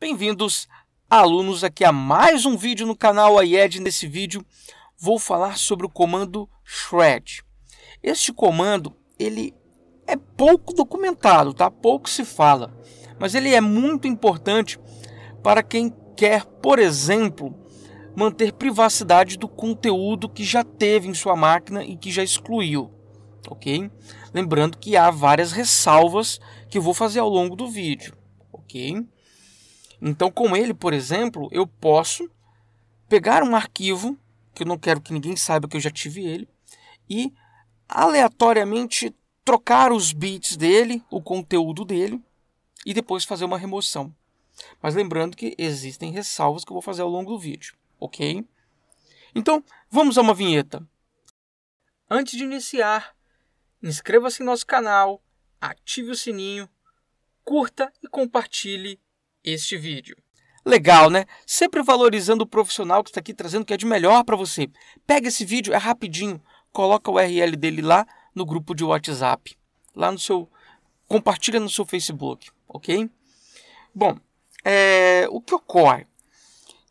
Bem-vindos, alunos, aqui a mais um vídeo no canal IED. Nesse vídeo vou falar sobre o comando shred. Este comando, ele é pouco documentado, tá? Pouco se fala, mas ele é muito importante para quem quer, por exemplo, manter privacidade do conteúdo que já teve em sua máquina e que já excluiu, ok? Lembrando que há várias ressalvas que vou fazer ao longo do vídeo, ok? Então, com ele, por exemplo, eu posso pegar um arquivo, que eu não quero que ninguém saiba que eu já tive ele, e aleatoriamente trocar os bits dele, o conteúdo dele, e depois fazer uma remoção. Mas lembrando que existem ressalvas que eu vou fazer ao longo do vídeo, ok? Então, vamos a uma vinheta. Antes de iniciar, inscreva-se em nosso canal, ative o sininho, curta e compartilhe este vídeo. Legal, né? Sempre valorizando o profissional que está aqui trazendo o que é de melhor para você. Pega esse vídeo, é rapidinho, coloca o URL dele lá no grupo de WhatsApp, lá no seu compartilha no seu Facebook, ok? Bom, é, o que ocorre?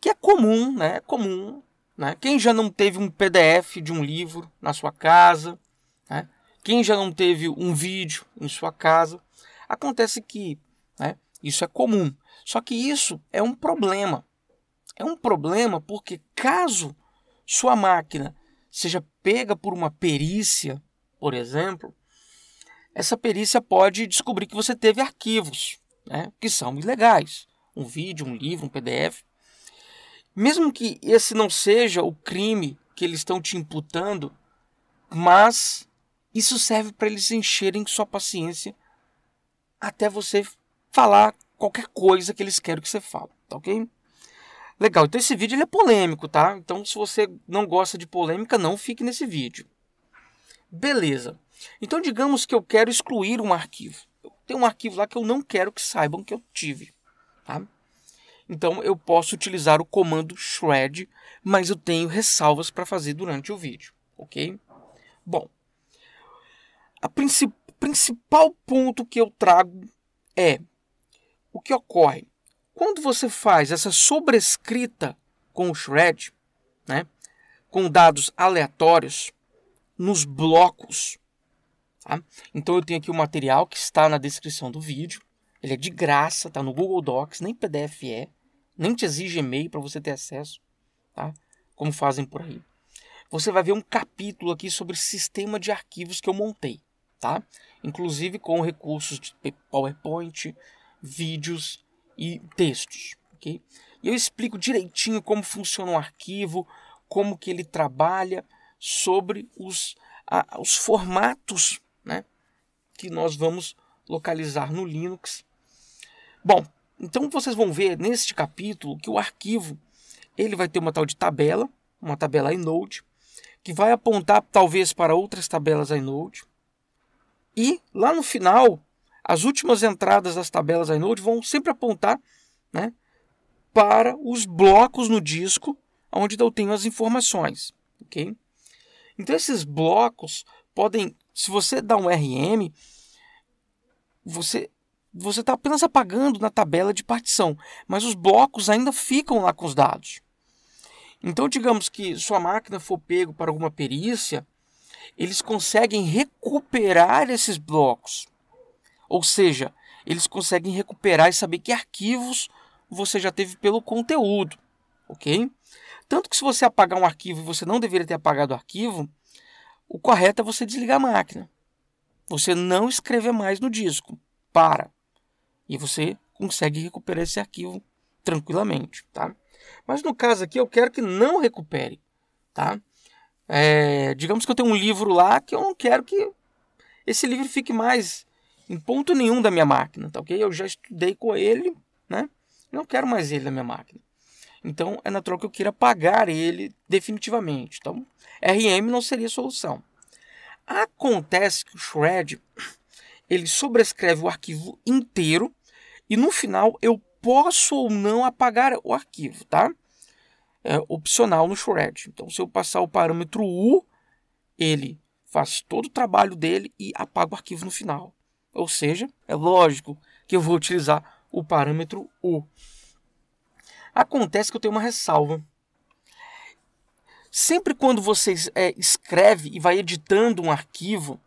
Que é comum, né? É comum, né? Quem já não teve um PDF de um livro na sua casa, né? quem já não teve um vídeo em sua casa, acontece que né, isso é comum. Só que isso é um problema. É um problema porque caso sua máquina seja pega por uma perícia, por exemplo, essa perícia pode descobrir que você teve arquivos, né, que são ilegais, um vídeo, um livro, um PDF. Mesmo que esse não seja o crime que eles estão te imputando, mas isso serve para eles encherem sua paciência até você falar qualquer coisa que eles querem que você fale, tá ok? Legal, então esse vídeo ele é polêmico, tá? Então se você não gosta de polêmica, não fique nesse vídeo. Beleza. Então digamos que eu quero excluir um arquivo. Tem um arquivo lá que eu não quero que saibam que eu tive, tá? Então eu posso utilizar o comando shred, mas eu tenho ressalvas para fazer durante o vídeo, ok? Bom, a principal ponto que eu trago é o que ocorre? Quando você faz essa sobrescrita com o shred, né, com dados aleatórios, nos blocos. Tá? Então eu tenho aqui o um material que está na descrição do vídeo. Ele é de graça, tá no Google Docs, nem PDF é, nem te exige e-mail para você ter acesso, tá? Como fazem por aí. Você vai ver um capítulo aqui sobre sistema de arquivos que eu montei, tá? Inclusive com recursos de PowerPoint, vídeos e textos, ok? E eu explico direitinho como funciona um arquivo, como que ele trabalha, sobre os, a, os formatos né, que nós vamos localizar no Linux. Bom, então vocês vão ver neste capítulo que o arquivo ele vai ter uma tal de tabela, uma tabela inode, que vai apontar talvez para outras tabelas inode. E lá no final as últimas entradas das tabelas inode vão sempre apontar né, para os blocos no disco onde eu tenho as informações. Okay? Então, esses blocos podem, se você dá um RM, você você está apenas apagando na tabela de partição, mas os blocos ainda ficam lá com os dados. Então, digamos que sua máquina for pego para alguma perícia, eles conseguem recuperar esses blocos. Ou seja, eles conseguem recuperar e saber que arquivos você já teve pelo conteúdo, ok? Tanto que se você apagar um arquivo e você não deveria ter apagado o arquivo, o correto é você desligar a máquina. Você não escrever mais no disco. Para. E você consegue recuperar esse arquivo tranquilamente, tá? Mas no caso aqui eu quero que não recupere, tá? É, digamos que eu tenho um livro lá que eu não quero que esse livro fique mais em ponto nenhum da minha máquina, tá ok? Eu já estudei com ele, né? Não quero mais ele na minha máquina. Então é natural que eu queira pagar ele definitivamente. Então, RM não seria solução. Acontece que o shred ele sobrescreve o arquivo inteiro e no final eu posso ou não apagar o arquivo, tá? É opcional no shred. Então, se eu passar o parâmetro U, ele faz todo o trabalho dele e apaga o arquivo no final. Ou seja, é lógico que eu vou utilizar o parâmetro U. Acontece que eu tenho uma ressalva. Sempre quando você é, escreve e vai editando um arquivo,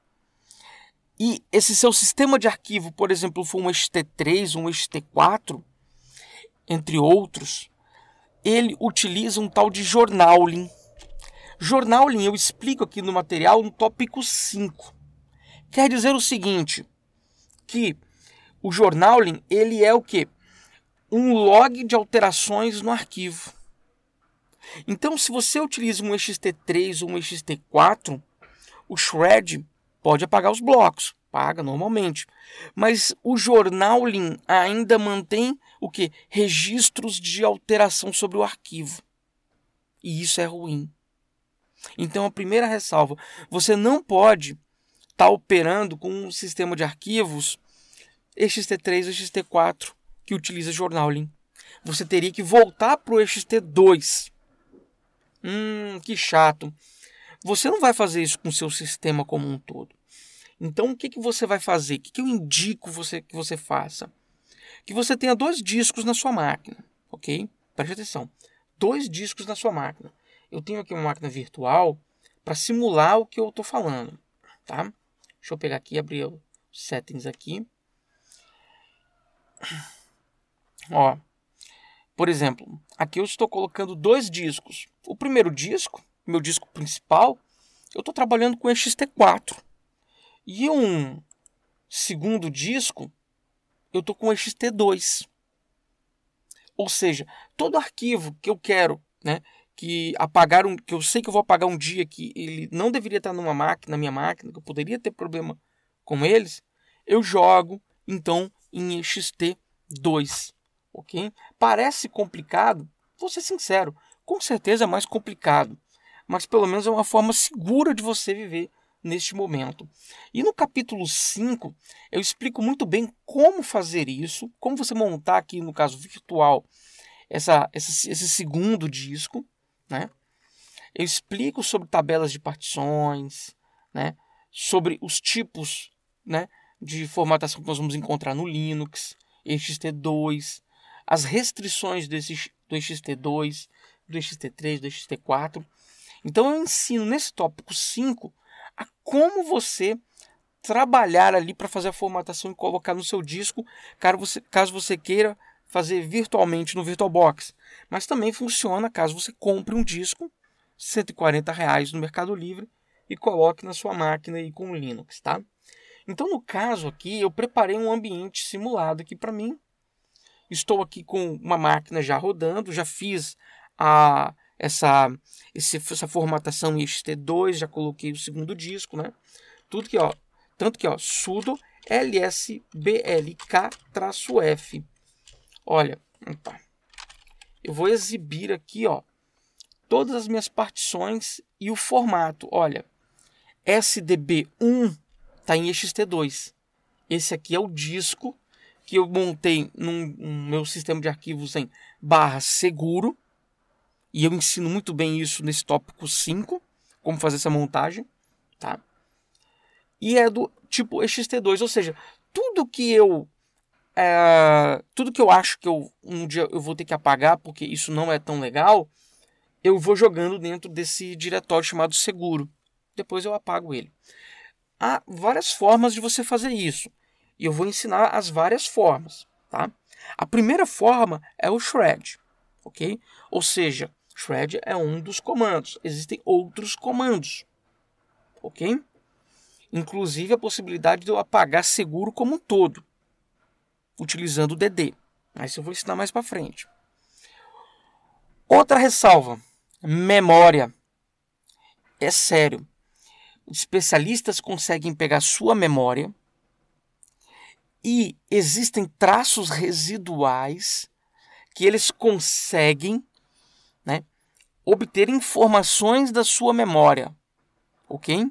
e esse seu sistema de arquivo, por exemplo, for um ST3, um ST4, entre outros, ele utiliza um tal de journaling. Journaling eu explico aqui no material no tópico 5. Quer dizer o seguinte: que o journaling ele é o que? Um log de alterações no arquivo. Então, se você utiliza um EXT3 ou um EXT4, o Shred pode apagar os blocos, paga normalmente. Mas o journaling ainda mantém o que? Registros de alteração sobre o arquivo. E isso é ruim. Então, a primeira ressalva: você não pode está operando com um sistema de arquivos ext 3 ou 4 que utiliza Journaling. Você teria que voltar para o XT2. Hum, que chato. Você não vai fazer isso com o seu sistema como um todo. Então, o que, que você vai fazer? O que, que eu indico você que você faça? Que você tenha dois discos na sua máquina, ok? Preste atenção. Dois discos na sua máquina. Eu tenho aqui uma máquina virtual para simular o que eu estou falando, tá? Deixa eu pegar aqui, abrir os settings aqui. Ó, por exemplo, aqui eu estou colocando dois discos. O primeiro disco, meu disco principal, eu estou trabalhando com EXT4. E um segundo disco, eu estou com EXT2. Ou seja, todo arquivo que eu quero né, que apagar um, que eu sei que eu vou apagar um dia que ele não deveria estar numa máquina, na minha máquina, que eu poderia ter problema com eles, eu jogo então em XT2, ok? Parece complicado, vou ser sincero, com certeza é mais complicado, mas pelo menos é uma forma segura de você viver neste momento. E no capítulo 5, eu explico muito bem como fazer isso, como você montar aqui, no caso virtual, essa, essa, esse segundo disco, né? Eu explico sobre tabelas de partições, né? Sobre os tipos, né? De formatação que nós vamos encontrar no Linux, XT2, as restrições desse, do XT2, do XT3, do XT4. Então eu ensino nesse tópico 5 a como você trabalhar ali para fazer a formatação e colocar no seu disco, caso você, caso você queira fazer virtualmente no VirtualBox, mas também funciona caso você compre um disco, R$ 140 reais no Mercado Livre, e coloque na sua máquina e com Linux, tá? Então, no caso aqui, eu preparei um ambiente simulado aqui para mim. Estou aqui com uma máquina já rodando, já fiz a essa, essa formatação XT2, já coloquei o segundo disco, né? Tudo que, ó, tanto que, ó, sudo lsblk-f Olha, então, eu vou exibir aqui, ó, todas as minhas partições e o formato. Olha, SDB1 está em XT2. Esse aqui é o disco que eu montei no meu sistema de arquivos em barra seguro. E eu ensino muito bem isso nesse tópico 5, como fazer essa montagem, tá? E é do tipo XT2, ou seja, tudo que eu é, tudo que eu acho que eu, um dia eu vou ter que apagar porque isso não é tão legal, eu vou jogando dentro desse diretório chamado seguro. Depois eu apago ele. Há várias formas de você fazer isso. E eu vou ensinar as várias formas. Tá? A primeira forma é o shred. ok? Ou seja, shred é um dos comandos. Existem outros comandos. ok? Inclusive a possibilidade de eu apagar seguro como um todo utilizando o DD. Mas eu vou ensinar mais para frente. Outra ressalva: memória. É sério. Os especialistas conseguem pegar sua memória e existem traços residuais que eles conseguem né, obter informações da sua memória, ok?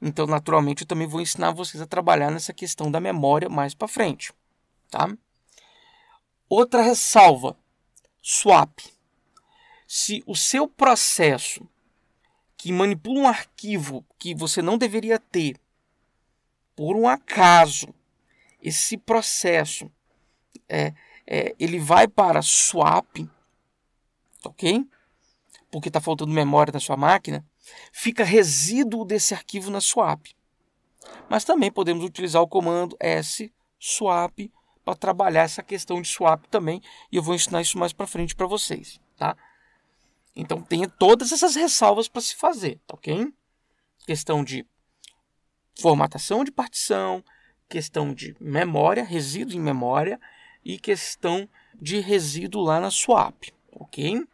Então, naturalmente, eu também vou ensinar vocês a trabalhar nessa questão da memória mais para frente. Tá? Outra ressalva: swap. Se o seu processo que manipula um arquivo que você não deveria ter, por um acaso, esse processo é, é, ele vai para swap, ok? Porque está faltando memória na sua máquina, fica resíduo desse arquivo na swap. Mas também podemos utilizar o comando s swap para trabalhar essa questão de swap também, e eu vou ensinar isso mais para frente para vocês, tá? Então tenha todas essas ressalvas para se fazer, tá ok? Questão de formatação de partição, questão de memória, resíduo em memória e questão de resíduo lá na swap, ok?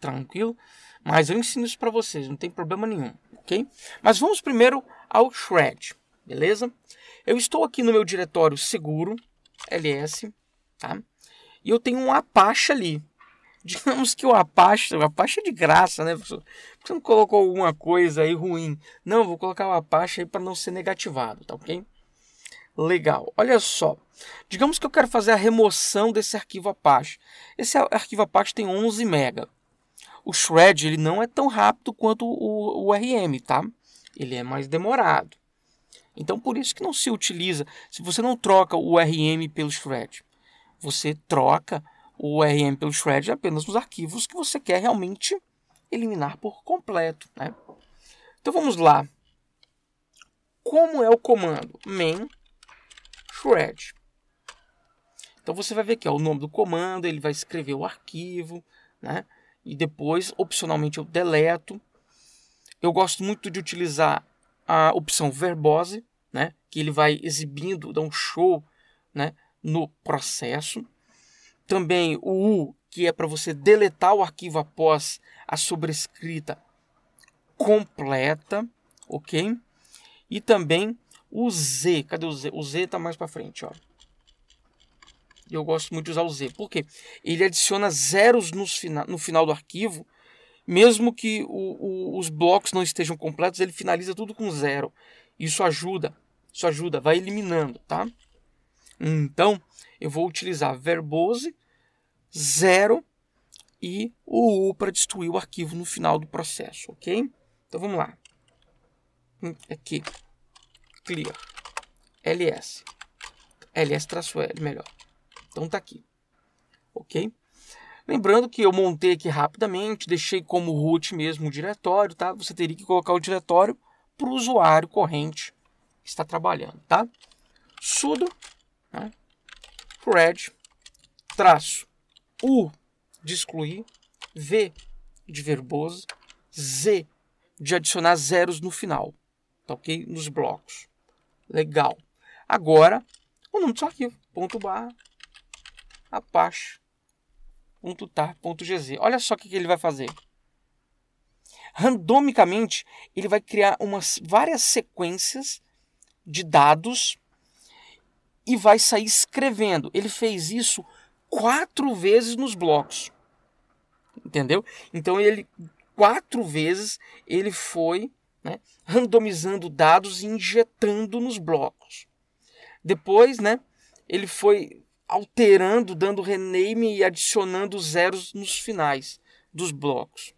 Tranquilo? Mas eu ensino isso para vocês, não tem problema nenhum, ok? Mas vamos primeiro ao shred, beleza? Eu estou aqui no meu diretório seguro, ls, tá? E eu tenho um Apache ali. Digamos que o Apache, o Apache é de graça, né, professor? Você não colocou alguma coisa aí ruim. Não, vou colocar o Apache aí para não ser negativado, tá ok? Legal. Olha só. Digamos que eu quero fazer a remoção desse arquivo Apache. Esse arquivo Apache tem 11 MB. O shred ele não é tão rápido quanto o, o, RM, tá? Ele é mais demorado. Então por isso que não se utiliza, se você não troca o RM pelo shred, você troca o RM pelo shred apenas nos arquivos que você quer realmente eliminar por completo, né? Então vamos lá. Como é o comando main shred? Então você vai ver que é o nome do comando, ele vai escrever o arquivo, né? E depois, opcionalmente, eu deleto. Eu gosto muito de utilizar a opção verbose, né, que ele vai exibindo, dá um show né, no processo. Também o U, que é para você deletar o arquivo após a sobrescrita completa, ok? E também o Z, cadê o Z? O Z está mais para frente, ó. Eu gosto muito de usar o Z, porque ele adiciona zeros no fina no final do arquivo mesmo que o, o, os blocos não estejam completos, ele finaliza tudo com zero. Isso ajuda, isso ajuda, vai eliminando, tá? Então, eu vou utilizar verbose, zero e o U para destruir o arquivo no final do processo, ok? Então, vamos lá. Hum, aqui, clear, ls, ls-l, melhor. Então, tá aqui, ok? Lembrando que eu montei aqui rapidamente, deixei como root mesmo o diretório, tá? Você teria que colocar o diretório para o usuário corrente que está trabalhando, tá? sudo né? red traço u de excluir, v de verboso, z de adicionar zeros no final, tá ok? Nos blocos. Legal. Agora, o nome do seu arquivo, ponto barra, apache .tar.gz. Olha só o que, ele vai fazer. Randomicamente, ele vai criar umas várias sequências de dados e vai sair escrevendo. Ele fez isso quatro vezes nos blocos. Entendeu? Então ele quatro vezes ele foi né, randomizando dados e injetando nos blocos. Depois, né, ele foi alterando, dando rename e adicionando zeros nos finais dos blocos.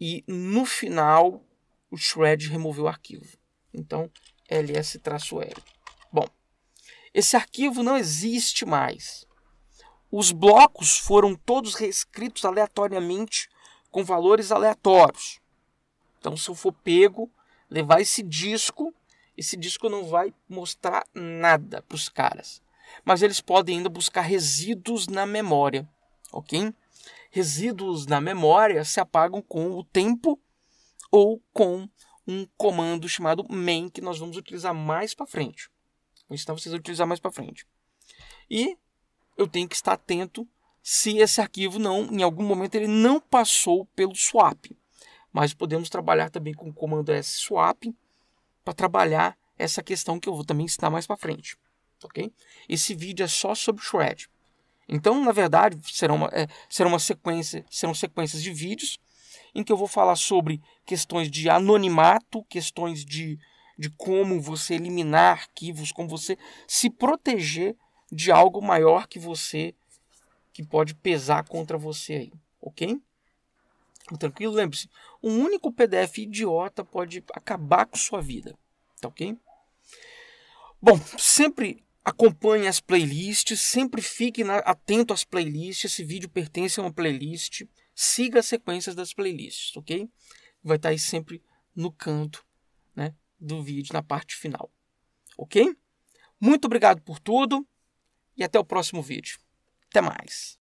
E no final, o shred removeu o arquivo. Então, ls-l. Bom, esse arquivo não existe mais. Os blocos foram todos reescritos aleatoriamente com valores aleatórios. Então, se eu for pego, levar esse disco, esse disco não vai mostrar nada para os caras mas eles podem ainda buscar resíduos na memória, ok? Resíduos na memória se apagam com o tempo ou com um comando chamado main que nós vamos utilizar mais para frente. Vou ensinar vocês a utilizar mais para frente. E eu tenho que estar atento se esse arquivo não, em algum momento ele não passou pelo swap. Mas podemos trabalhar também com o comando s swap para trabalhar essa questão que eu vou também ensinar mais para frente ok? Esse vídeo é só sobre Shred. Então, na verdade, serão uma, é, uma sequência, serão sequências de vídeos em que eu vou falar sobre questões de anonimato, questões de, de como você eliminar arquivos, como você se proteger de algo maior que você, que pode pesar contra você aí, ok? Então, tranquilo? Lembre-se, um único PDF idiota pode acabar com sua vida, tá ok? Bom, sempre acompanhe as playlists, sempre fique atento às playlists. Esse vídeo pertence a uma playlist. Siga as sequências das playlists, ok? Vai estar tá aí sempre no canto né, do vídeo, na parte final. Ok? Muito obrigado por tudo e até o próximo vídeo. Até mais!